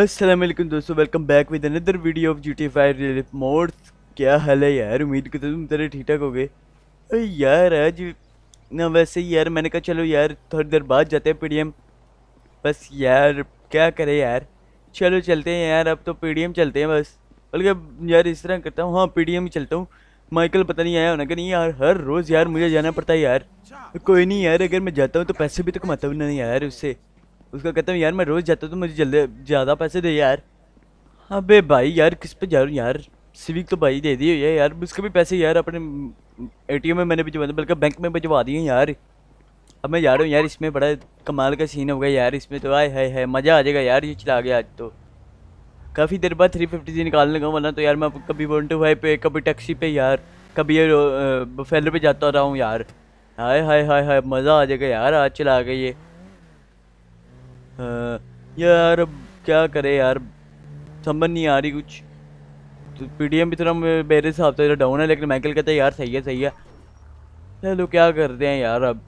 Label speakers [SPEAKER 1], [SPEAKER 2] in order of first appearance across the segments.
[SPEAKER 1] असलम दोस्तों welcome back with another video of G T five relief mods क्या हाल है यार उम्मीद करते तुम तेरे ठीक ठाक हो गए अरे यार आज ना वैसे ही यार मैंने कहा चलो यार थोड़ी देर बाद जाते हैं पी बस यार क्या करें यार चलो चलते हैं यार अब तो पी चलते हैं बस बल्कि यार इस तरह करता हूँ हाँ पी ही चलता हूँ माइकल पता नहीं आया होना कि नहीं यार हर रोज़ यार मुझे जाना पड़ता है यार कोई नहीं यार अगर मैं जाता हूँ तो पैसे भी तो कमाता हूँ ना यार उससे उसका कहता हूँ यार मैं रोज़ जाता तो मुझे जल्दी ज़्यादा पैसे दे यार अबे भाई यार किस पे जा रहा हूँ यार सिविक तो भाई दे दिए यार यार उसके भी पैसे यार अपने एटीएम में मैंने भिजवा बल्कि बैंक में भिजवा दिए यार अब मैं जा रहा हूँ यार इसमें बड़ा कमाल का सीन होगा यार इसमें तो आए है, है मज़ा आ जाएगा यार ये चला गया आज तो काफ़ी देर बाद थ्री फिफ्टी से निकालने का वरना तो यार मैं कभी वन टू फाइव पे कभी टैक्सी पे यार कभी ये बफेलो पे जाता रहा हूँ यार हाय हाय हाय हाय मज़ा आ जाएगा यार आज चला गया ये यार अब क्या करे यार समझ नहीं आ रही कुछ तो पीडीएम भी थोड़ा मेरे हिसाब से डाउन तो है लेकिन माइकल कहता है यार सही है सही है चलो क्या करते हैं यार अब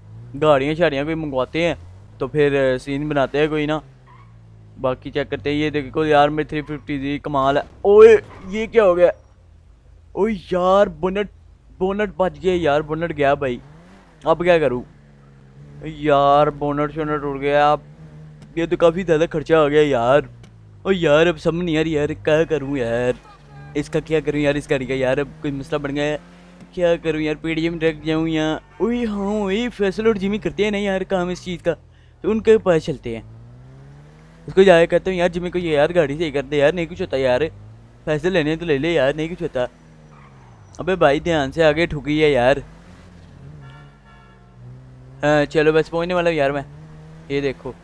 [SPEAKER 1] गाड़ियाँ शाड़ियाँ कोई मंगवाते हैं तो फिर सीन बनाते हैं कोई ना बाकी चेक करते हैं ये देखो यार मेरी थ्री फिफ्टी जी कमाल है ओए ये क्या हो गया ओ यार बोनट बोनट बच गया यार बोनट गया भाई अब क्या करूँ यार बोनट शोनट उड़ गया अब ये तो काफ़ी ज़्यादा खर्चा हो गया यार और यार अब समझ नहीं यार यार क्या करूँ यार इसका क्या करूँ यार इसका का यार अब कोई मसला बन गया क्या करूँ यार पेटीएम रख जाऊँ या वही हाँ वही फैसल और जिमी करते हैं ना यार काम इस चीज़ का तो उनके पास चलते हैं उसको जाया कहता हूँ यार जिमी को ये यार गाड़ी से कर दे यार नहीं कुछ होता यार फैसले लेने तो ले ले यार नहीं कुछ होता अबे भाई ध्यान से आगे ठुकी है यार आ, हाँ, चलो बस पहुँचने वाला हूँ यार मैं ये देखो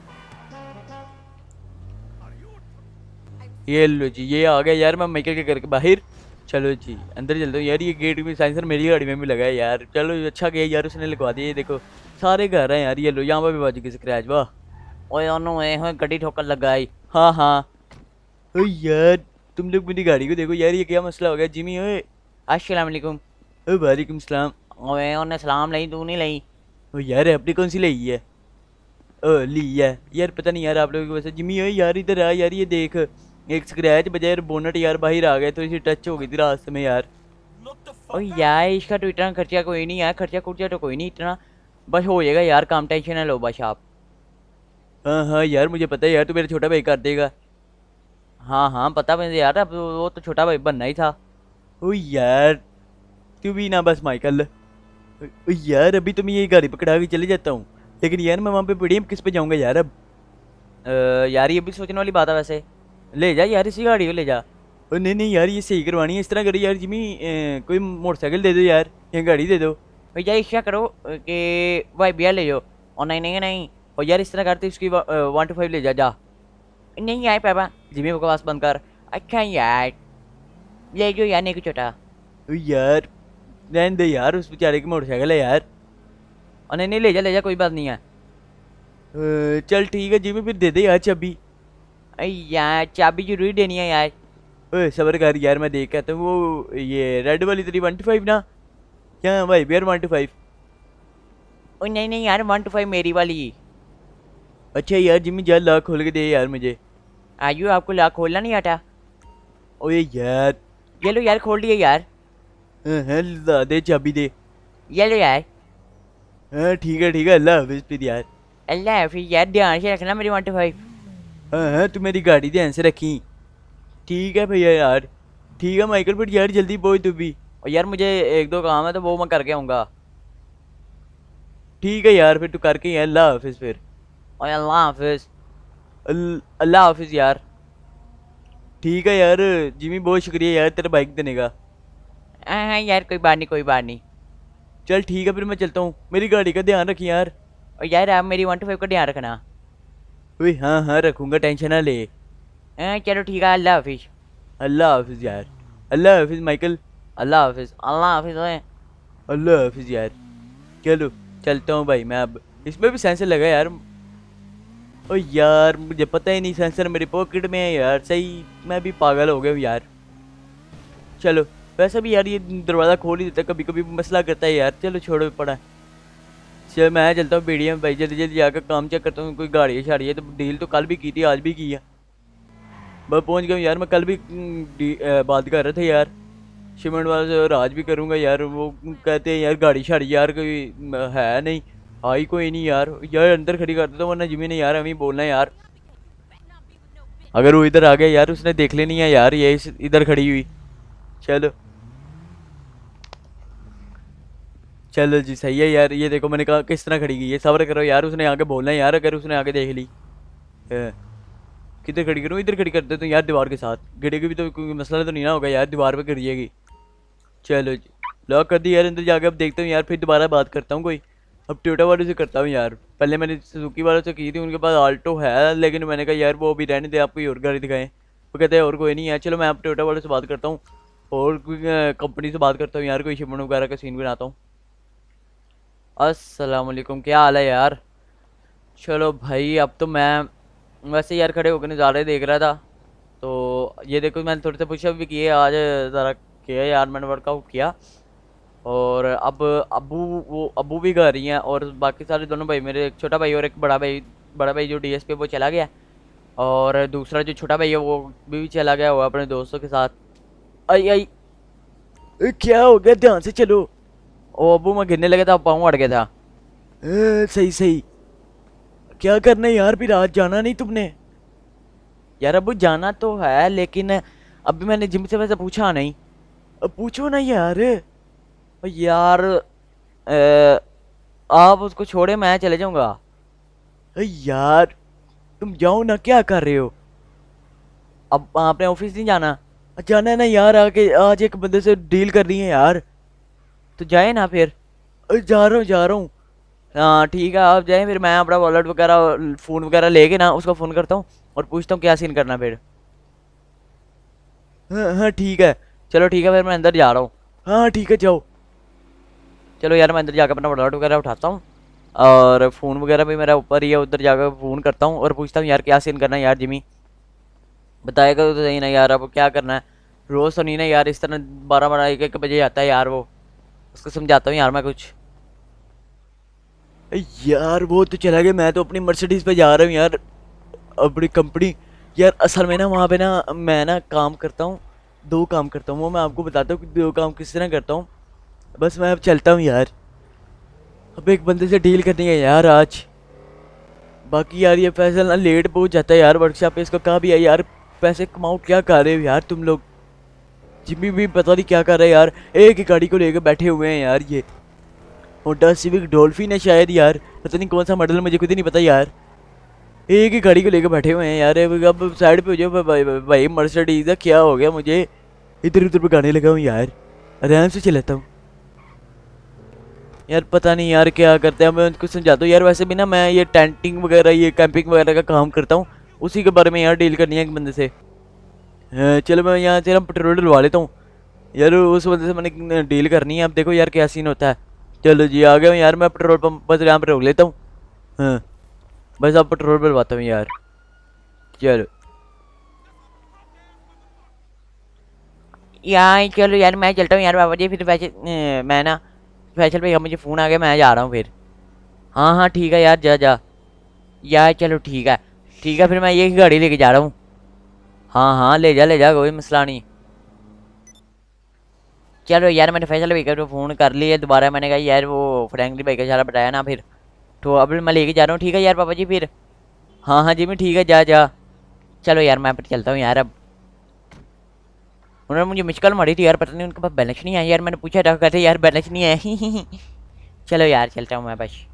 [SPEAKER 1] ये लो जी ये आ गया यार मैं माइकल के घर के बाहर चलो जी अंदर चलते हो यार ये गेट भी साइंसर मेरी गाड़ी में भी लगा है यार चलो अच्छा गया यार उसने लगवा दिया ये देखो सारे घर हैं यार ये लो यहाँ पर भी बाजू की स्क्रैच वाह ओए उन्होंने गड्डी ठोकर लगाई हाँ हाँ ओ यार तुम लोग मेरी गाड़ी को देखो यार ये क्या मसला हो गया जिमी ओ असलकुम ओ वालेकुम सलाम ओए उन्हें सलाम ली तू नहीं ली ओ यार अपनी कौन सी ली है ओ ली है यार पता नहीं यार आप लोगों की वैसे जिमी ओ यार इधर आ यार ये देख एक स्क्रैच बजाय बोनट यार बाहर आ गए तो इसी टच हो गई थी रास्ते में यार और यार इसका तो इतना खर्चा कोई नहीं यार खर्चा खुर्चा तो कोई नहीं इतना बस हो जाएगा यार काम टेंशन है लो बस आप हाँ हाँ यार मुझे पता है यार तू मेरा छोटा भाई कर देगा हाँ हाँ पता मुझे यार अब तो वो तो छोटा भाई बनना ही था ओ यार तू भी ना बस माइकल ओ यार अभी तो मैं ये गाड़ी पकड़ा के चले जाता हूँ लेकिन यार मैं वहाँ पे पीढ़ी किस पे जाऊँगा यार अब आ, यार ये भी सोचने वाली बात है वैसे ले जा यार इसी गाड़ी को ले जा नहीं नहीं यार ये सही करवानी है इस तरह करो यार जिमी कोई मोटरसाइकिल दे दो यार या गाड़ी दे दो भैया इच्छा करो कि भाई भैया ले जाओ और नहीं नहीं नहीं और यार इस तरह करते उसकी वन टू फाइव ले जा जा नहीं आए पापा जिमी बकवास बंद कर अच्छा यार ले जाओ यार नहीं छोटा यार रहने दे यार उस बेचारे की मोटरसाइकिल है यार और नहीं नहीं ले जा ले जा कोई बात नहीं है चल ठीक है जिमी फिर दे दे यार चाबी यार चाबी जरूरी देनी है यार ओए सबर कर यार मैं देख रहा था वो ये रेड वाली तेरी वन टू फाइव ना क्या भाई bear one two five O नहीं नहीं यार वन टू फाइव मेरी वाली अच्छा यार जिम्मी जल लाख खोल के दे यार मुझे आयु आपको लाख खोलना नहीं आटा ओए यार ये लो यार खोल दिए यार हाँ, हाँ दे चाबी दे ये लो यार हाँ ठीक है ठीक है अल्लाह हाफिज़ यार अल्लाह हाफिज़ यार ध्यान से रखना मेरी वन टू फाइव हाँ हाँ तू मेरी गाड़ी ध्यान से रखी ठीक है भैया यार ठीक है माइकल बट यार जल्दी बोल तू भी और यार मुझे एक दो काम है तो वो मैं करके आऊँगा ठीक है यार फिर तू करके ही अल्लाह हाफिज़ फिर और अल्लाह हाफिज़ अल्लाह हाफिज़ यार ठीक है यार जिमी बहुत शुक्रिया यार तेरा बाइक देने का हाँ हाँ यार कोई बात नहीं कोई बात नहीं चल ठीक है फिर मैं चलता हूँ मेरी गाड़ी का ध्यान रखी यार और यार आप मेरी वन टू फाइव का ध्यान रखना भाई हाँ हाँ रखूँगा टेंशन ना ले आ, चलो ठीक है अल्लाह हाफिज अल्लाह हाफिज यार अल्लाह हाफिज माइकल अल्लाह हाफिज अल्लाह हाफिज अल्लाह हाफिज यार चलो चलता हूँ भाई मैं अब इसमें भी सेंसर लगा यार ओ यार मुझे पता ही नहीं सेंसर मेरी पॉकेट में है यार सही मैं भी पागल हो गया हूँ यार चलो वैसे भी यार ये दरवाज़ा खोल ही देता कभी कभी मसला करता है यार चलो छोड़ो पड़ा चल मैं चलता हूँ पी भाई जल्दी जल्दी जाकर काम चेक करता हूँ कोई गाड़ी शाड़ी है तो डील तो कल भी की थी आज भी की है मैं पहुँच गया यार मैं कल भी बात कर रहा था यार सीमेंट वाले से राज भी करूँगा यार वो कहते हैं यार गाड़ी शाड़ी यार कोई है नहीं आई कोई नहीं यार यार अंदर खड़ी कर देता वरना जिम्मे ने यार अभी बोलना यार अगर वो इधर आ गया यार उसने देख लेनी है यार ये इधर खड़ी हुई चलो चलो जी सही है यार ये देखो मैंने कहा किस तरह खड़ी की है सब्र करो यार उसने आगे बोलना है यार अगर उसने आगे देख ली किधर खड़ी करूँ इधर खड़ी करते तो यार दीवार के साथ गिरेगी भी तो कोई मसला तो नहीं ना होगा यार दीवार पर गिरिएगी चलो जी लॉक कर दी यार अंदर जाके अब देखता हूँ यार फिर दोबारा बात करता हूँ कोई अब ट्यूटा वालों से करता हूँ यार पहले मैंने सुजुकी वालों से की थी उनके पास आल्टो है लेकिन मैंने कहा यार वो अभी रहने दे आप कोई और गाड़ी दिखाएं वो कहते हैं और कोई नहीं है चलो मैं आप ट्यूटा वालों से बात करता हूँ और कंपनी से बात करता हूँ यार कोई शिपमेंट वगैरह का सीन बनाता हूँ असलकुम क्या हाल है यार चलो भाई अब तो मैं वैसे यार खड़े होकर नज़ारे देख रहा था तो ये देखो मैंने थोड़े से पुशअप भी किए आज ज़रा किया यार मैंने वर्कआउट किया और अब अबू वो अबू भी घर ही हैं और बाकी सारे दोनों भाई मेरे एक छोटा भाई और एक बड़ा भाई बड़ा भाई जो डी एस पी वो चला गया और दूसरा जो छोटा भाई है वो भी चला गया हुआ अपने दोस्तों के साथ आई आई क्या हो गया ध्यान से चलो ओ अबू मैं गिरने लगा था पाऊँ अड़ गया था ए, सही सही क्या करना यार फिर आज जाना नहीं तुमने यार अबू जाना तो है लेकिन अभी मैंने जिम से वैसे पूछा नहीं पूछो ना यार यार ए, आप उसको छोड़े मैं चले जाऊँगा यार तुम जाओ ना क्या कर रहे हो अब आपने ऑफिस नहीं जाना जाना है ना यार आके आज एक बंदे से डील करनी है यार तो जाए ना फिर जा रहा हूँ जा रहा हूँ हाँ ठीक है आप जाए फिर मैं अपना वॉलेट वगैरह फ़ोन वगैरह लेके ना उसका फ़ोन करता हूँ और पूछता हूँ क्या सीन करना फिर हाँ हाँ ठीक है चलो ठीक है फिर मैं अंदर जा रहा हूँ हाँ, हाँ ठीक है जाओ चलो यार मैं अंदर जाकर अपना वॉलेट वगैरह उठाता हूँ और फ़ोन वगैरह भी मेरा ऊपर ही है उधर जाकर फ़ोन करता हूँ और पूछता हूँ यार क्या सीन करना है यार जिमी बताएगा तो सही ना यार अब क्या करना है रोज़ तो नहीं ना यार इस तरह बारह बारह एक एक बजे आता है यार वो इसको समझाता हूँ यार मैं कुछ यार वो तो चला गया मैं तो अपनी मर्सिडीज़ पे जा रहा हूँ यार अपनी कंपनी यार असल में ना वहाँ पे ना मैं ना काम करता हूँ दो काम करता हूँ वो मैं आपको बताता हूँ कि दो काम किस तरह करता हूँ बस मैं अब चलता हूँ यार अब एक बंदे से डील करनी है यार आज बाकी यार ये फैसला ना लेट पहुँच जाता है यार वर्कशॉप पे इसको कहा भी है यार पैसे कमाओ क्या कर रहे हो यार तुम लोग जिम्मी भी पता नहीं क्या कर रहा है यार एक ही गाड़ी को लेकर बैठे हुए हैं यार ये होंडा सिविक डोल्फिन है शायद यार पता नहीं कौन सा मॉडल मुझे खुद ही नहीं पता यार एक ही गाड़ी को लेकर बैठे हुए हैं यार अब साइड पे हो जाओ भाई मर्सिडीज क्या हो गया मुझे इधर उधर पे गाने लगा हूँ यार आराम से चलाता हूँ यार पता नहीं यार क्या करते हैं मैं उनको समझाता हूँ यार वैसे भी ना मैं ये टेंटिंग वगैरह ये कैंपिंग वगैरह का काम करता हूँ उसी के बारे में यार डील करनी है एक बंदे से चलो मैं यहाँ से ना पेट्रोल डलवा लेता हूँ यार उस बंदे से मैंने डील करनी है अब देखो यार क्या सीन होता है चलो जी आ गया यार मैं पेट्रोल पंप बस यहाँ पर रोक लेता हूँ हाँ बस अब पेट्रोल डलवाता हूँ यार चलो यार चलो यार मैं चलता हूँ यार बाबा जी फिर वैसे मैं ना फैसल भैया मुझे फ़ोन आ गया मैं जा रहा हूँ फिर हाँ हाँ ठीक है यार जा जा यार चलो ठीक है ठीक है फिर मैं ये गाड़ी लेके जा रहा हूँ हाँ हाँ ले जा ले जा कोई मसला नहीं चलो यार मैंने फैसला भाई को फ़ोन कर लिया दोबारा मैंने कहा यार वो फ्रेंकली भाई का सारा बताया ना फिर तो अब मैं लेके जा रहा हूँ ठीक है यार पापा जी फिर हाँ हाँ जी मैं ठीक है जा जा चलो यार मैं चलता हूँ यार अब उन्होंने मुझे मुश्किल मारी थी यार पता नहीं उनके पास बैलेंस नहीं आया यार मैंने पूछा था कहते यार बैलेंस नहीं आया चलो यार चलता हूँ मैं बस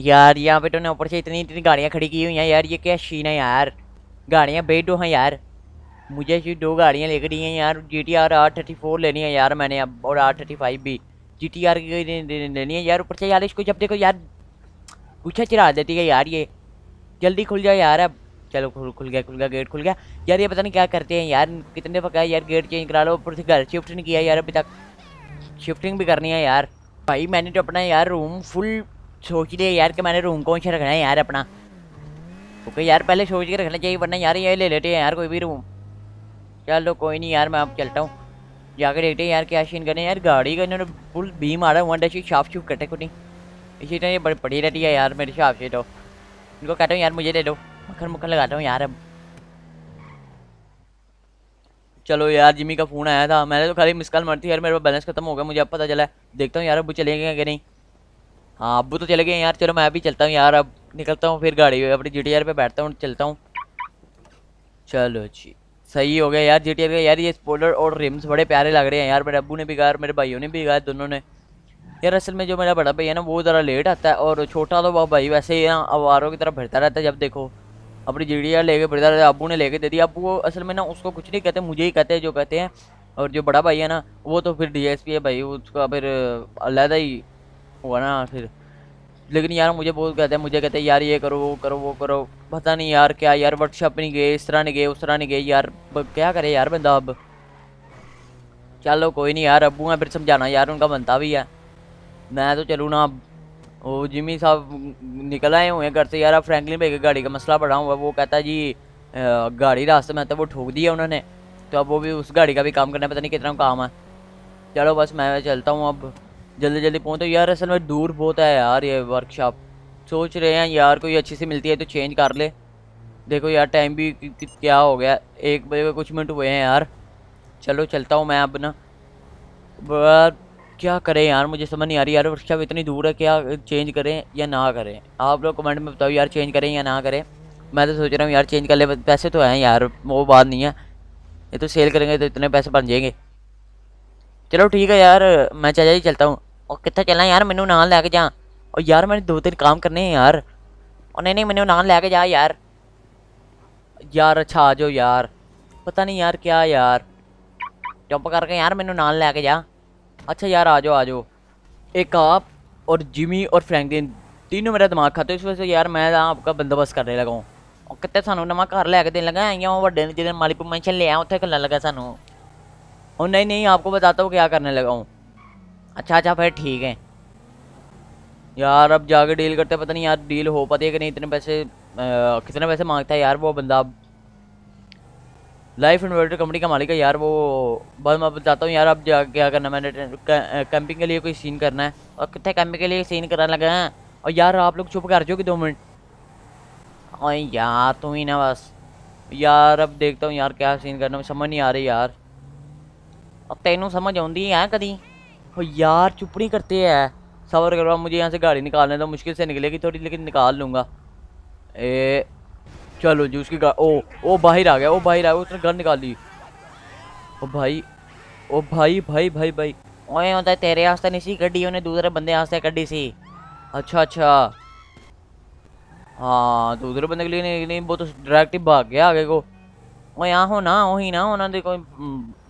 [SPEAKER 1] यार यहाँ पे तो ना ऊपर से इतनी इतनी गाड़ियाँ खड़ी की हुई हैं यार ये क्या शीन है यार गाड़ियाँ बेडो हैं यार मुझे सिर्फ दो गाड़ियाँ लेकर दी हैं यार G T R R thirty four लेनी है यार मैंने अब और आर थर्टी फाइव भी जी टी आर लेनी है यार ऊपर से यार इसको जब देखो यार गुच्छा चिरा देती है यार ये जल्दी खुल जाए यार अब चलो खुल खुल गया खुल गया गेट खुल गया यार ये पता नहीं क्या करते हैं यार कितने पका यार गेट चेंज करा लो ऊपर से घर शिफ्ट नहीं किया यार अभी तक शिफ्टिंग भी करनी है यार भाई मैंने तो अपना यार रूम फुल सोच लिया यार कि मैंने रूम कौन सा रखना है यार अपना ओके यार पहले सोच के रखना चाहिए वरना यार ये ले लेते हैं यार कोई भी रूम चलो कोई नहीं यार मैं आप चलता हूँ जाकर देखते हैं यार क्या सीन करें यार गाड़ी का इन्होंने फुल बीम आ रहा है वन डैश साफ सूफ कटे को नहीं इसी तरह ये बड़ी पड़ी रहती है यार मेरे हिसाब से तो इनको कहता हूँ यार मुझे दे दो मक्खन मक्खन लगाता हूँ यार अब चलो यार जिमी का फ़ोन आया था मैंने तो खाली मिस कॉल मारती यार मेरा बैलेंस खत्म हो गया मुझे अब पता चला देखता हूँ यार अब चले गए कि नहीं हाँ अबू तो चले गए यार चलो मैं अभी चलता हूँ यार अब निकलता हूँ फिर गाड़ी अपनी जी टी पे बैठता हूँ चलता हूँ चलो जी सही हो गया यार जी टी का यार ये स्पोलर और रिम्स बड़े प्यारे लग रहे हैं यार मेरे अबू ने भी गाया मेरे भाइयों ने भी गाया दोनों ने यार असल में जो मेरा बड़ा भाई है ना वो ज़रा लेट आता है और छोटा तो वह भाई वैसे ही ना अवारों की तरफ भरता रहता है जब देखो अपनी जी डी आर लेके भरता रहता है अबू ने लेके दे दिया अबू वो असल में ना उसको कुछ नहीं कहते मुझे ही कहते हैं जो कहते हैं और जो बड़ा भाई है ना वो तो फिर डी है भाई उसका फिर अलहदा ही हुआ ना फिर लेकिन यार मुझे बहुत कहते हैं मुझे कहते हैं यार ये करो वो करो वो करो पता नहीं यार क्या यार वर्कशॉप नहीं गए इस तरह नहीं गए उस तरह नहीं गए यार क्या करे यार बंदा अब चलो कोई नहीं यार अबू मैं फिर समझाना यार उनका बनता भी है मैं तो चलूँ ना अब वो जिमी साहब निकल आए हुए घर से यार अब फ्रेंकली भाई गाड़ी का मसला पड़ा हुआ वो कहता है जी गाड़ी रास्ते में तो वो ठोक दिया उन्होंने तो अब वो भी उस गाड़ी का भी काम करना पता नहीं कितना काम है चलो बस मैं चलता हूँ अब जल्दी जल्दी पहुँचो यार असल में दूर बहुत है यार ये वर्कशॉप सोच रहे हैं यार कोई अच्छी सी मिलती है तो चेंज कर ले देखो यार टाइम भी क्या हो गया एक बजे कुछ मिनट हुए हैं यार चलो चलता हूँ मैं अब ना क्या करें यार मुझे समझ नहीं आ रही यार वर्कशॉप इतनी दूर है क्या चेंज करें या ना करें आप लोग कमेंट में बताओ यार चेंज करें या ना करें मैं तो सोच रहा हूँ यार चेंज कर ले पैसे तो हैं यार वो बात नहीं है ये तो सेल करेंगे तो इतने पैसे बन जाएंगे चलो ठीक है यार मैं चाचा जी चलता हूँ और कितने चलना यार मैनू नाल लैके जा और यार मैंने दो तीन काम करने हैं यार और नहीं नहीं मैंने नाल लैके जा यार यार अच्छा आ जाओ यार पता नहीं यार क्या यार चुप करके यार मैनू नाल लैके जा अच्छा यार आ जाओ आ जाओ एक आप और जिमी और फ्रैंकलिन तीनों मेरा दिमाग खाते इस वजह से यार मैं आपका बंदोबस्त करने लगा हूँ और कितने सानू नवा घर लैके देने लगा आइया वो वे जिद माली परमिशन लिया उत्थे लगा सानू और नहीं नहीं आपको बताता हूँ क्या करने लगा हूँ अच्छा अच्छा फिर ठीक है यार अब जाके डील करते पता नहीं यार डील हो पाती है कि नहीं इतने पैसे आ, कितने पैसे मांगता है यार वो बंदा लाइफ इन्वर्टर कंपनी का मालिक है यार वो बस मैं बताता हूँ यार अब जा क्या करना मैंने कैंपिंग के लिए कोई सीन करना है और कितने कैंपिंग के लिए सीन कराने लगे हैं और यार आप लोग चुप कर जाओगे दो मिनट और यार तू ही ना बस यार अब देखता हूँ यार क्या सीन करना समझ नहीं आ रही यार अब तेनों समझ आती है कभी यार चुप नहीं करते है सबर करवा मुझे यहाँ से गाड़ी निकालने तो मुश्किल से निकलेगी थोड़ी लेकिन निकाल लूँगा ए चलो जी उसकी ओ ओ बाहर आ गया ओ बाहर आ गया उसने घर निकाल ली ओ भाई ओ भाई भाई भाई भाई ओए होता तो तेरे वास्ते नहीं सी कड़ी उन्हें दूसरे बंदे वास्ते कड़ी सी अच्छा अच्छा हाँ दूसरे बंदे के लिए नहीं, नहीं वो तो डायरेक्ट ही भाग गया आगे को वो ਆ ਹੋ ਨਾ ਉਹੀ ਨਾ ਉਹਨਾਂ ਦੇ ਕੋਈ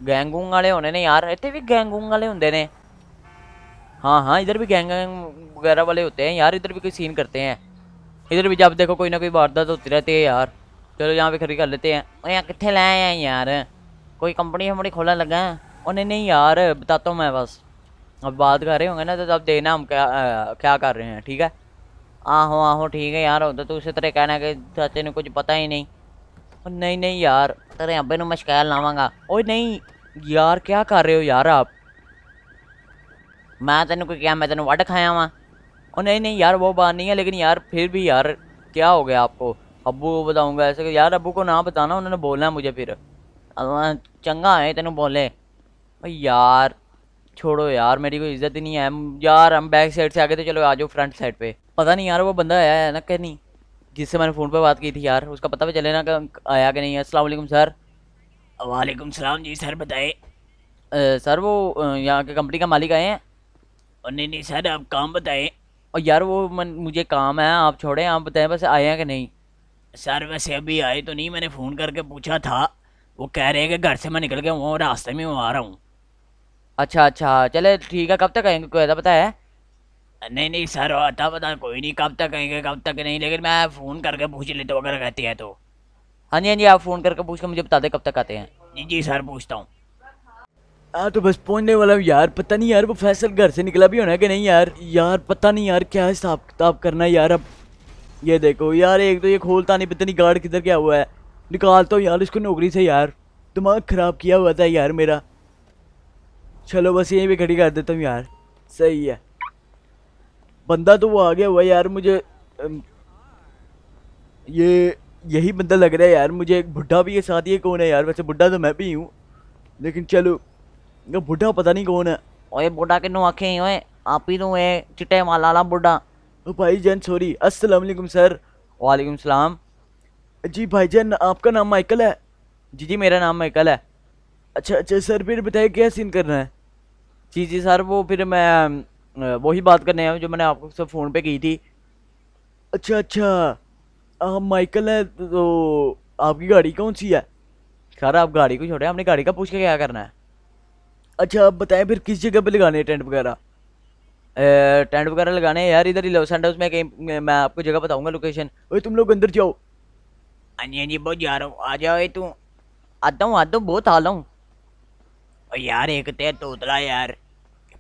[SPEAKER 1] ਗੈਂਗੂੰਗ होने ने यार इतने भी गैंग ਗੈਂਗੂੰਗ ਵਾਲੇ ਹੁੰਦੇ ਨੇ हाँ हाँ इधर भी गैंग वगैरह वाले होते हैं यार इधर भी कोई सीन करते हैं इधर भी जब देखो कोई ना कोई वारदात होती रहती है यार चलो यहाँ पे खरीद कर लेते हैं यहाँ कितने लाए हैं यार कोई कंपनी हमारी खोला लगा है और नहीं यार बताता हूँ मैं बस अब बात कर रहे होंगे ना तो तब देना हम क्या क्या कर रहे हैं ठीक है आहो आहो ठीक है यार होता तो उसी तरह कहना कि चाचे ने कुछ पता ही नहीं नहीं नहीं यार तेरे अबे नु मैं शिकायत लावगा ओ नहीं यार क्या कर रहे हो यार आप मैं तेन कोई क्या मैं तेन वट खाया वहाँ और नहीं नहीं यार वो बात नहीं है लेकिन यार फिर भी यार क्या हो गया आपको अबू को बताऊँगा ऐसे यार अबू को ना बताना उन्होंने बोलना मुझे फिर चंगा है तेन बोले यार छोड़ो यार मेरी कोई इज्जत ही नहीं है यार हम बैक साइड से आगे तो चलो आ जाओ फ्रंट साइड पे पता नहीं यार वो बंदा आया है ना कहीं जिससे मैंने फ़ोन पर बात की थी यार उसका पता भी चले ना आया कि नहीं अस्सलाम वालेकुम सर
[SPEAKER 2] वालेकुम सलाम जी सर बताए
[SPEAKER 1] सर वो यहाँ के कंपनी का मालिक आए हैं
[SPEAKER 2] और नहीं नहीं सर आप काम बताएं और यार वो मन मुझे काम है आप छोड़ें आप बताएं बस आए हैं कि नहीं सर वैसे अभी आए तो नहीं मैंने फ़ोन करके पूछा था वो कह रहे हैं कि घर से मैं निकल गया हूँ रास्ते में आ रहा हूँ
[SPEAKER 1] अच्छा अच्छा चले ठीक है कब तक आएंगे कोई ऐसा पता है
[SPEAKER 2] नहीं नहीं सर आता पता कोई नहीं कब तक कहेंगे कब तक नहीं लेकिन मैं फ़ोन करके पूछ लेता हूँ अगर कहती है तो
[SPEAKER 1] हाँ जी हाँ जी आप फ़ोन करके पूछ कर मुझे बता दें कब तक आते हैं
[SPEAKER 2] जी जी सर पूछता हूँ
[SPEAKER 1] हाँ तो बस पहुँचने वाला हूँ यार पता नहीं यार वो फैसल घर से निकला भी होना है कि नहीं यार यार पता नहीं यार क्या हिसाब किताब करना है यार अब ये देखो यार एक तो ये खोलता नहीं पता नहीं गार्ड किधर क्या हुआ है निकालता तो हूँ यार इसको नौकरी से यार दिमाग ख़राब किया हुआ था यार मेरा चलो बस यहीं पर खड़ी कर देता हूँ यार सही है बंदा तो वो आ गया हुआ यार मुझे ये यही बंदा लग रहा है यार मुझे एक बुढ़ा भी है साथ ही कौन है यार वैसे बुढ़ा तो मैं भी हूँ लेकिन चलो बुढ़ा पता नहीं कौन है ओए बुढ़ा के नो आँखें ओए आप ही नो तो है माला मालाला बुढ़ा ओ भाई जान सॉरी अस्सलाम वालेकुम सर वालेकुम सलाम जी भाई जान आपका नाम माइकल है जी जी मेरा नाम माइकल है अच्छा अच्छा सर फिर बताइए क्या सीन करना है जी जी सर वो फिर मैं वही बात करने हैं जो मैंने आपको सब फ़ोन पे की थी अच्छा अच्छा आ, माइकल है तो आपकी गाड़ी कौन सी है खैर आप गाड़ी को छोड़े आपने गाड़ी का पूछ के क्या करना है अच्छा आप बताएं फिर किस जगह पे लगाने हैं टेंट वगैरह टेंट वगैरह लगाने हैं यार इधर ही लव सेंटर्स में कहीं मैं आपको जगह बताऊँगा लोकेशन वही तुम लोग अंदर जाओ
[SPEAKER 2] हाँ जी हाँ जी बहुत जा रहा हूँ आ जाओ तू आता हूँ आता हूँ बहुत आ रहा हूँ यार एक तो तोतला यार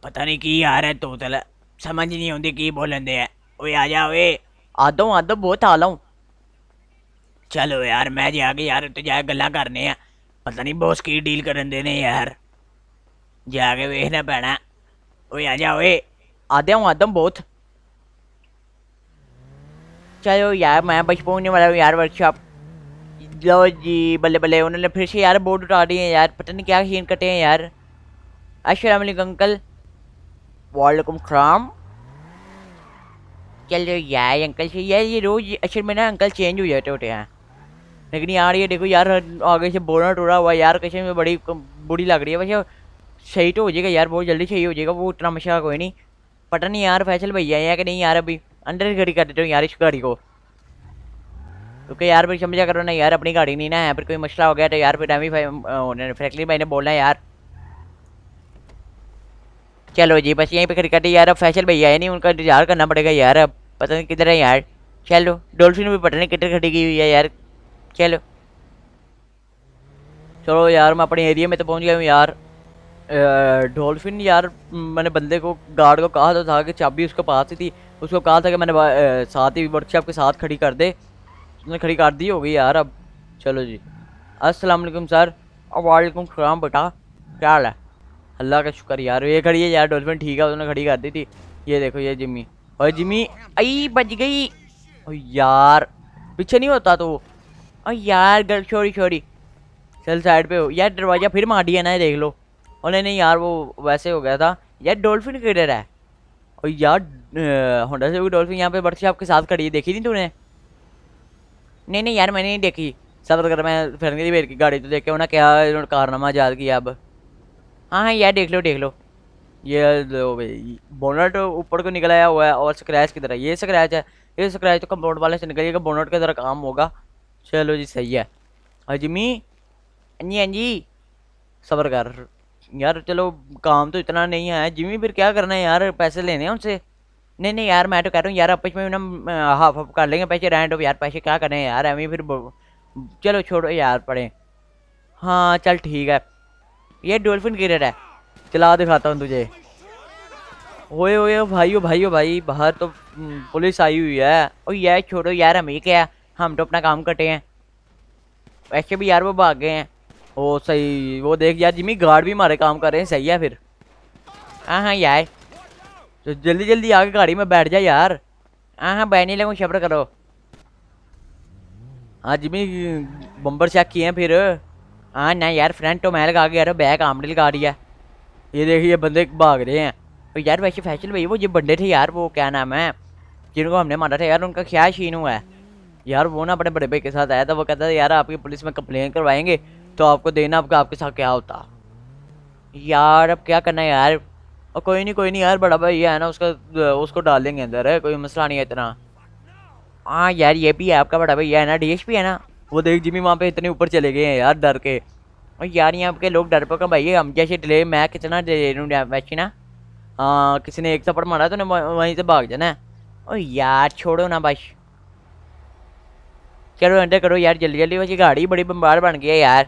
[SPEAKER 2] ਪਤਾ ਨਹੀਂ ਕੀ ਆ ਰਿਹਾ ਤੋਤਲ ਸਮਝ ਨਹੀਂ ਆਉਂਦੀ ਕੀ ਬੋਲਣ ਦੇ ਆ ਓਏ ਆ ਜਾ ਓਏ
[SPEAKER 1] ਆਦੋ ਆਦੋ ਬਹੁਤ ਹਾਲ ਹੂੰ
[SPEAKER 2] ਚਲੋ ਯਾਰ ਮੈਂ ਜਾ ਕੇ ਯਾਰ ਉੱਤੇ ਜਾ ਕੇ ਗੱਲਾਂ ਕਰਨੇ ਆ ਪਤਾ ਨਹੀਂ ਬੌਸ ਕੀ ਡੀਲ ਕਰਨ ਦੇ ਨੇ ਯਾਰ ਜਾ ਕੇ ਵੇਖਣਾ ਪੈਣਾ ਓਏ ਆ ਜਾ ਓਏ
[SPEAKER 1] आधे हूँ आदम बहुत चलो यार मैं बच पहुँचने वाला हूँ यार वर्कशॉप लो जी बल्ले बल्ले उन्होंने फिर से यार बोर्ड उठा दिए हैं यार पता नहीं क्या सीन कटे हैं यार अस्सलाम वालेकुम अंकल वालेकुम चल चलो यार अंकल से यार ये रोज असल में ना अंकल चेंज हो जाते होते हैं लेकिन यार ये देखो यार आगे से बोलना टूरा हुआ यार कैसे में बड़ी बुरी लग रही है वैसे सही तो हो जाएगा यार बहुत जल्दी सही हो जाएगा वो इतना मशा कोई नहीं पता नहीं यार फैसल भैया या कि नहीं यार अभी अंडर गाड़ी कर देते हो यार इस गाड़ी को क्योंकि यार फिर समझा करो ना यार अपनी गाड़ी नहीं ना है फिर कोई मसला हो गया तो यार फिर डैमी होने फ्रैंकली भाई ने बोलना यार चलो जी बस यहीं पे खड़ी करते यार अब फैसल भैया है नहीं उनका इंतजार करना पड़ेगा यार अब पता नहीं किधर है यार चलो डोल्फिन भी पता नहीं किधर खड़ी गई हुई है यार चलो चलो यार मैं अपने एरिया में तो पहुंच गया हूँ यार डॉल्फिन यार मैंने बंदे को गार्ड को कहा तो था कि चाबी उसके पास ही थी उसको कहा था कि मैंने साथ ही वर्कशॉप के साथ खड़ी कर दे उसने खड़ी कर दी होगी यार अब चलो जी असलम सर वालेकुम सलाम बेटा क्या हाल है अल्लाह का शुक्र यार ये खड़ी है यार डॉल्फिन ठीक है उसने खड़ी कर दी थी ये देखो ये जिमी और जिमी आई बच गई यार पीछे नहीं होता तो और यार गल छोड़ी छोड़ी चल साइड पे हो यार दरवाज़ा फिर मार दिया ना देख लो और नहीं नहीं यार वो वैसे हो गया था यार डॉल्फिन किधर है और यार होंडा से भी डॉल्फिन यहाँ पे बर्फी आपके साथ खड़ी है देखी नहीं तूने नहीं नहीं यार मैंने नहीं देखी सब कर मैं फिर मेरी गाड़ी तो देखे उन्हें क्या कारनामा याद किया अब हाँ, हाँ यार देख लो देख लो ये लो भाई बोनट ऊपर को निकलाया हुआ है और स्क्रैच की तरह ये स्क्रैच है ये स्क्रैच तो कंपाउंड वाले से निकलिएगा बोनट के तरह काम होगा चलो जी सही है अजमी हाँ जी हाँ जी सब्र कर यार चलो काम तो इतना नहीं है जिमी फिर क्या करना है यार पैसे लेने हैं उनसे नहीं नहीं यार मैं तो कह रहा हूँ यार आपस में ना हाफ हाफ कर लेंगे पैसे रेंट यार पैसे क्या करें यार अभी फिर चलो छोड़ो यार पड़े हाँ चल ठीक है ये डोल्फिन गिरेट है चला दिखाता तो हूँ तुझे ओए ओए भाई ओ भाई ओ भाई बाहर तो हम्म, पुलिस आई हुई है और यार छोड़ो यार हमें क्या हम तो अपना काम कटे हैं वैसे भी यार वो भाग गए हैं ओ सही वो देख यार जिमी गार्ड भी हमारे काम कर रहे हैं सही है फिर हाँ हाँ यार तो जल्दी जल्दी आके गाड़ी में बैठ जा यार हाँ हाँ बैठने लगे शब्र करो हाँ जिमी बम्बर चेक किए हैं फिर हाँ ना यार फ्रंट तो महल का के यार बैक आमडिल का रही है ये देखिए बंदे भाग रहे हैं और यार वैसे फैशन भाई वो जो बंदे थे यार वो क्या नाम है जिनको हमने मारा था यार उनका क्या शीन हुआ है यार वो ना अपने बड़े भाई के साथ आया था वो कहता था यार आपकी पुलिस में कंप्लेन करवाएंगे तो आपको देना आपका आपके साथ क्या होता यार अब क्या करना है यार और कोई नहीं कोई नहीं यार बड़ा भाई है ना उसका उसको डाल देंगे अंदर कोई मसला नहीं है इतना हाँ यार ये भी है आपका बड़ा भाई है ना डी है ना वो देख जिमी वहाँ पे इतने ऊपर चले गए हैं यार डर के और यार यहाँ के लोग डर पकड़ भाई हम कैसे डिले मैं कितना डिले लूँ वैसे ना हाँ किसी ने एक सफर मारा तो ना वहीं से भाग जाना और यार छोड़ो ना बस चलो अंडर करो यार जल्दी जल्दी वैसे गाड़ी बड़ी बम्बार बन गई है यार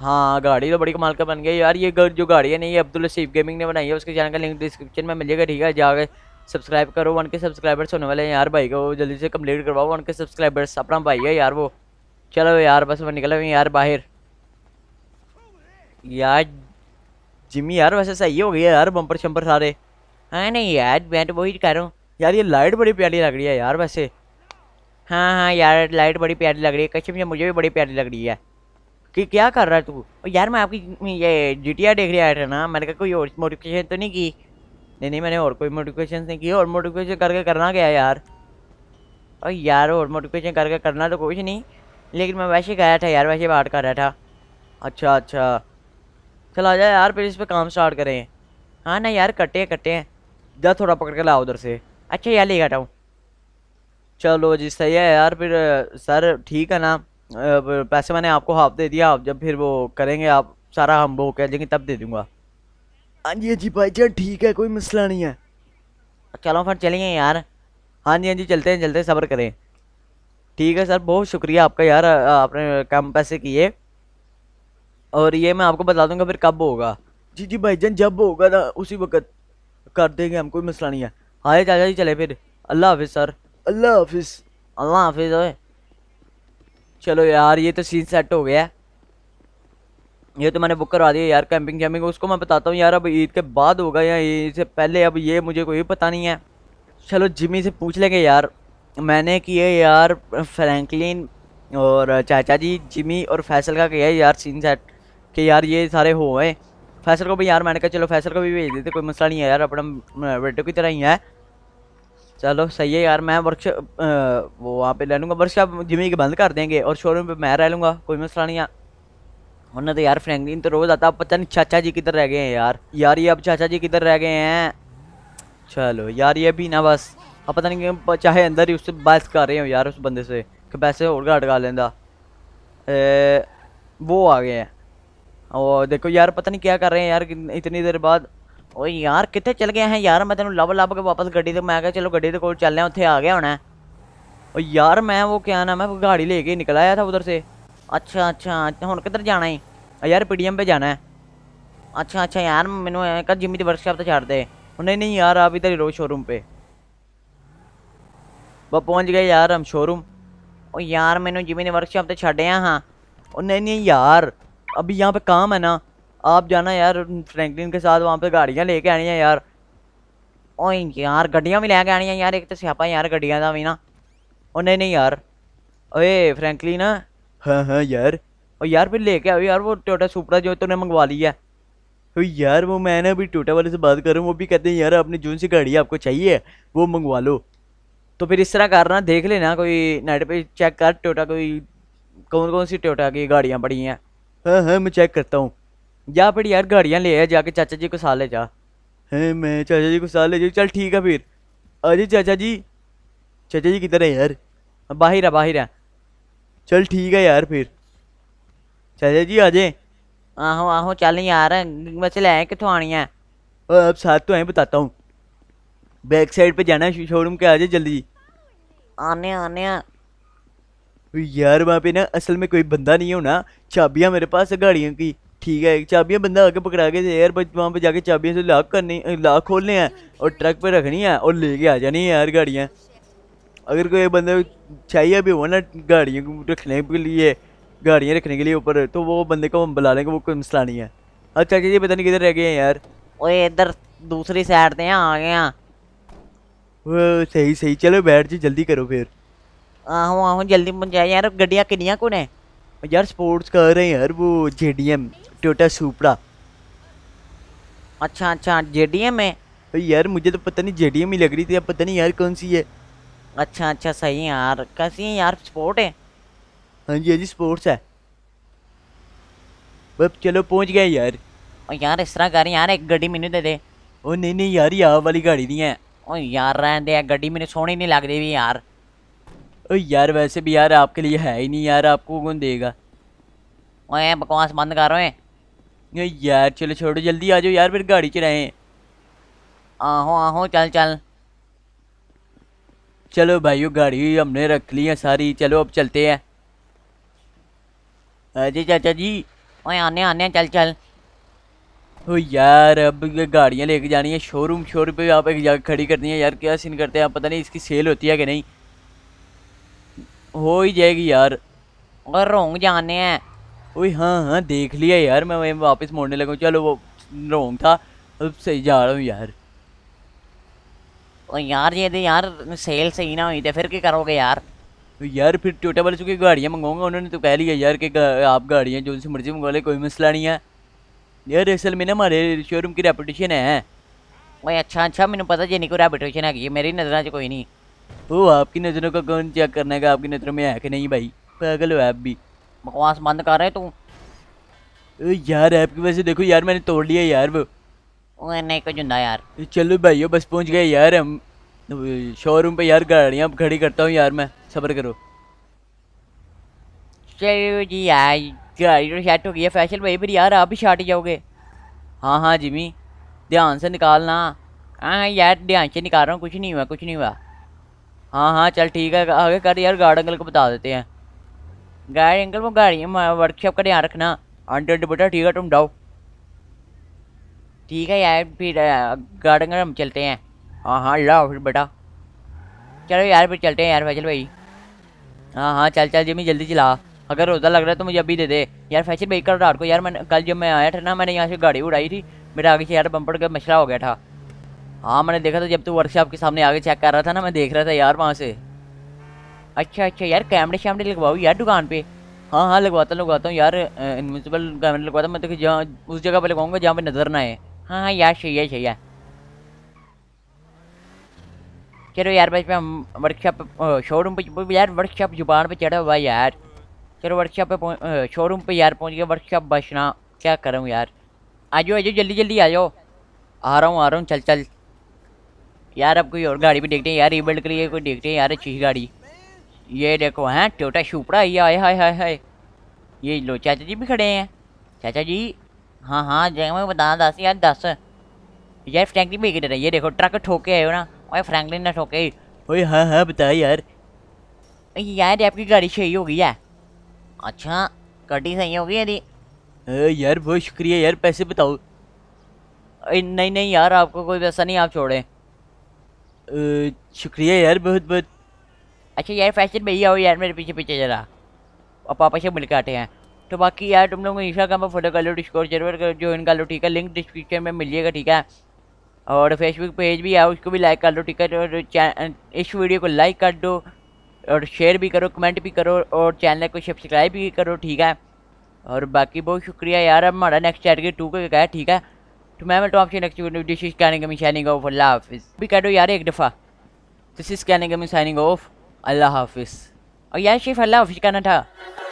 [SPEAKER 1] हाँ गाड़ी तो बड़ी कमाल का बन गई यार ये जो गाड़ी है नहीं ये अब्दुल लसीफ गेमिंग ने बनाई है उसके चैनल का लिंक डिस्क्रिप्शन में मिलेगा ठीक है जाकर सब्सक्राइब करो वन के सब्सक्राइबर्स होने वाले हैं यार भाई को जल्दी से कंप्लीट करवाओ वन के सब्सक्राइबर्स अपना भाई है यार वो चलो यार बस मैं निकला हुई यार बाहर यार जिमी यार वैसे सही हो गया यार बम्पर शम्पर सारे हाँ नहीं यार मैं तो वही कह रहा हूँ यार ये लाइट बड़ी प्यारी लग रही है यार वैसे हाँ हाँ यार लाइट बड़ी प्यारी लग रही है कश्मीर मुझे भी बड़ी प्यारी लग रही है कि क्या कर रहा है तू यार मैं आपकी ये जी देख रहा है ना मैंने कहा कोई और मोटिवेशन तो नहीं की नहीं नहीं मैंने और कोई मोटिवेशन नहीं की और मोटिवेशन करके करना क्या यार और यार और मोटिवेशन करके करना तो कुछ नहीं लेकिन मैं वैसे गया था यार वैसे बाट कर रहा था अच्छा अच्छा चल आ जाए यार फिर इस पर काम स्टार्ट करें हाँ ना यार कटे हैं कटे हैं जा थोड़ा पकड़ के लाओ उधर से अच्छा यार ले काटा हूँ चलो जी सही है यार फिर सर ठीक है ना पैसे मैंने आपको हाफ दे दिया आप जब फिर वो करेंगे आप सारा हम वो कह देंगे तब दे दूँगा हाँ जी हाँ जी भाई जान ठीक है कोई मसला नहीं है चलो फिर चलिए यार हाँ जी हाँ जी चलते हैं चलते सब्र करें ठीक है सर बहुत शुक्रिया आपका यार आपने कम पैसे किए और ये मैं आपको बता दूंगा फिर कब होगा जी जी जान जब होगा ना उसी वक्त कर देंगे हम कोई मसला नहीं है हाँ चाचा जी चले फिर अल्लाह हाफिज़ सर अल्लाह हाफिज़ अल्लाह हाफिज़ ओए चलो यार ये तो सीन सेट हो गया ये तो मैंने बुक करवा दिया यार कैंपिंग कैंपिंग उसको मैं बताता हूँ यार अब ईद के बाद होगा या ईद से पहले अब ये मुझे कोई पता नहीं है चलो जिमी से पूछ लेंगे यार मैंने किए यार फ्रैंकलिन और चाचा जी जिमी और फैसल का किया यार सीन सेट कि यार ये सारे हो गए फैसल को भी यार मैंने कहा चलो फैसल को भी भेज देते तो कोई मसला नहीं है यार अपना बेटे की तरह ही है चलो सही है यार मैं वर्कशॉप वो वहाँ पे ले लूँगा वर्कशॉप जिमी के बंद कर देंगे और शोरूम पे मैं रह लूँगा कोई मसला नहीं है वरना तो यार फ्रैंकलिन तो रोज़ आता पता नहीं चाचा जी किधर रह गए हैं यार यार ये अब चाचा जी किधर रह गए हैं चलो यार ये भी ना बस अब पता नहीं क्यों चाहे अंदर ही उससे बात कर रहे हो यार उस बंदे से कि पैसे और अटका लेंदा वो आ गए हैं और देखो यार पता नहीं क्या कर रहे हैं यार इतनी देर बाद और यार कितने चल गए हैं यार मैं तेन लभ लभ के वापस गड्डी तो मैं क्या चलो गड्डी के कोल चलने उ आ गया होना और यार मैं वो क्या ना मैं गाड़ी लेके निकल आया था उधर से अच्छा अच्छा हूँ किधर जाना है यार पीडीएम पे जाना है अच्छा अच्छा यार मैंने कल जिम्मी वर्कशॉप तो छाड़ दे नहीं नहीं यार आप इधर ही रहो शोरूम पे वह पहुँच गए यार हम शोरूम और यार मैंने जिम्मे ने वर्कशॉप तो छड़े हाँ और नहीं नहीं यार अभी यहाँ पे काम है ना आप जाना यार फ्रैंकलिन के साथ वहाँ पे गाड़ियाँ लेके आनी है यार ओ यार गड्डियाँ भी लेके आनी है यार एक तो स्यापा यार गड्डियाँ का भी ना ओ नहीं नहीं यार अरे फ्रैंकलिन हाँ हाँ यार और यार फिर लेके आओ यार वो टोटा सुपरा जो तुमने मंगवा लिया है तो यार वो मैं ना अभी टोटा वाले से बात कर रहा हूँ वो भी कहते हैं यार अपनी जून सी गाड़ी आपको चाहिए वो मंगवा लो तो फिर इस तरह करना देख लेना कोई नेट पे चेक कर टोटा कोई कौन कौन सी टोटा की गाड़ियाँ पड़ी हैं हाँ हाँ मैं चेक करता हूँ या फिर यार गाड़ियाँ ले आ जाके चाचा जी को साल ले जा हाँ मैं चाचा जी को साल ले जाऊँ चल ठीक है फिर अरे चाचा जी चाचा जी किधर है यार बाहर है बाहर है चल ठीक है यार फिर चाचा जी अजय आहो आहो चल यार वैसे ले कितों आनी है आप साथ तो आए बताता हूँ बैक साइड पे जाना है शोरूम के आ जाए जल्दी आने आने यार वहाँ पे ना असल में कोई बंदा नहीं हो ना चाबियाँ मेरे पास है गाड़ियों की ठीक है चाबियाँ बंदा आके पकड़ा के यार बस वहाँ पे जाके चाबियाँ से लाख करनी लाख खोलने हैं और ट्रक पे रखनी है और लेके आ जानी है यार गाड़ियाँ अगर कोई बंदा चाहिए भी हो ना गाड़ियों को रखने के लिए गाड़ियाँ रखने के लिए ऊपर तो वो बंदे को बुला लेंगे वो कोई मसला नहीं है अच्छा चाचा अच्छा, जी पता नहीं किधर रह गए हैं यार वो इधर दूसरी साइड से आ गए हैं वो सही सही चलो बैठ जी जल्दी करो फिर आहो आहो जल्दी बन जाए यार गड्डियाँ किनिया कौन है यार स्पोर्ट्स कार है यार वो जे डी एम टोटा सुपड़ा अच्छा अच्छा जे डी एम है यार मुझे तो पता नहीं जे डी एम ही लग रही थी पता नहीं यार कौन सी है अच्छा अच्छा सही है यार कैसी है यार स्पोर्ट है हाँ जी हाँ जी स्पोर्ट्स है बस चलो पहुंच गए यार और यार इस तरह कर यार एक गाड़ी मैनू दे दे ओ नहीं नहीं यार ये वाली गाड़ी नहीं है ओ यार रहने दे गड्डी मेरे सोहनी नहीं लग रही भी यार ओ यार वैसे भी यार आपके लिए है ही नहीं यार आपको कौन देगा ओए बकवास बंद कर रहे हैं यार चलो छोड़ो जल्दी आ जाओ यार फिर गाड़ी चलाए आहो आहो चल चल चलो भाइयों गाड़ी हमने रख ली है सारी चलो अब चलते हैं अजय चाचा जी ओए आने आने चल चल ओ यार अब गाड़ियाँ लेके जानी है शोरूम शोरूम पे आप एक जगह खड़ी करनी है यार क्या सीन करते हैं आप पता नहीं इसकी सेल होती है कि नहीं हो ही जाएगी यार और रोंग जाने हैं वही हाँ हाँ देख लिया यार मैं वहीं वापस मोड़ने लगा चलो वो रोंग था अब सही जा रहा हूँ यार यार तो यार दे यार सेल सही ना हुई तो फिर क्या करोगे यार यार फिर टोटा वाले चूँकि गाड़ियाँ मंगाऊंगा उन्होंने तो कह लिया यार कि आप गाड़ियाँ जो उनसे मर्जी मंगवा ले कोई मसला नहीं है यार असल में ना ਮਾਰੇ शोरूम की ਰੈਪੂਟੇਸ਼ਨ है ओए अच्छा अच्छा मैंने पता जी को रैपटेशन है मेरी नज़र से कोई नहीं वो तो आपकी नज़रों का कौन चेक करने का आपकी नज़रों में है कि नहीं भाई पागल हो आप भी बकवास बंद कर रहे तू यार ऐप की वजह से देखो यार मैंने तोड़ लिया यार वो नहीं कुछ ना यार चलो भाई बस पहुँच गए यार हम शोरूम पर यार गाड़ियाँ खड़ी करता हूँ यार मैं सब्र करो चलो जी आई क्या ये तो सेट हो गया फैशल भाई पर यार आप भी शार्ट जाओगे हाँ हाँ जिमी ध्यान से निकालना हाँ, हाँ यार ध्यान से निकाल रहा हूँ कुछ नहीं हुआ कुछ नहीं हुआ हाँ हाँ चल ठीक है आगे कर यार गार्ड अंकल को बता देते हैं गार्ड अंकल वो गाड़ी वर्कशॉप का ध्यान रखना आंटी आंटी बेटा ठीक है तुम डाओ ठीक है यार फिर गार्ड अंकल हम चलते हैं हाँ हाँ लाओ फिर बेटा चलो यार फिर चलते हैं यार फैजल भाई हाँ हाँ चल चल जिमी जल्दी चला अगर रोज़ा लग रहा है तो मुझे अभी दे दे यार फैशन बेकर कल रात को यार मैंने कल जब मैं आया था ना मैंने यहाँ से गाड़ी उड़ाई थी मेरा आगे से यार बम्पर का मसला हो गया था हाँ मैंने देखा था जब तू वर्कशॉप के सामने आगे चेक कर रहा था ना मैं देख रहा था यार वहाँ से अच्छा अच्छा यार कैमरे शैमरे लगवाऊ यार दुकान पर हाँ हाँ लगवाता लगवाता हूँ यार म्यूनसिपल कैमरे लगवाता मैं तो जहाँ उस जगह पर लगवाऊंगा जहाँ पर नज़र ना आए हाँ हाँ यार सही है सही है चलो यार बस मैं वर्कशॉप शोरूम पर यार वर्कशॉप जुबान पर चढ़ा हुआ यार फिर वर्कशॉप पे शोरूम पे यार पहुंच गया वर्कशॉप बचना क्या करूं यार आ जाओ आ जाओ जल्दी जल्दी आ जाओ आ रहा हूँ आ रहा हूँ चल चल यार अब कोई और गाड़ी भी देखते हैं यार रिबिल्ड के लिए कोई देखते हैं यार अच्छी गाड़ी ये देखो हैं टोटा शुपड़ा ये आए हाय हाय हाय ये लो चाचा जी भी खड़े हैं चाचा जी हाँ हाँ जय मैं बता दस यार दस यार फ्रैंकलिन भी किधर है ये देखो ट्रक ठोके आए हो ना और फ्रैंकलिन ने ठोके ओए हाँ हाँ बताए यार यार आपकी गाड़ी सही हो गई है अच्छा कटी सही होगी यदि यार बहुत शुक्रिया यार पैसे बताओ नहीं नहीं यार आपको कोई पैसा नहीं आप छोड़ें शुक्रिया यार बहुत बहुत अच्छा यार फैशन भैया हो यार मेरे पीछे पीछे जरा और पापा से मिलकर आते हैं तो बाकी यार तुम लोग इंस्टाग्राम पर फोटो कर लो डिस्कोर जरूर कर जो इनका लो ठीक है लिंक डिस्क्रिप्शन में मिलिएगा ठीक है और फेसबुक पेज भी है उसको भी लाइक कर लो ठीक है और इस वीडियो को लाइक कर दो और शेयर भी करो कमेंट भी करो और चैनल को सब्सक्राइब भी करो ठीक है और बाकी बहुत शुक्रिया यार अब हमारा नेक्स्ट के टू का क्या है ठीक है तो मैं मिलता हूँ आपसे नेक्स्ट वीडियो कहने का शाइनिंग ऑफ अल्लाह हाफिज़ भी कह दो यार एक दफ़ा दिस इज़ कहने का मिसाइनिंग ऑफ अल्लाह हाफिज़ और यार शेफ़ अल्लाह हाफिज़ कहना था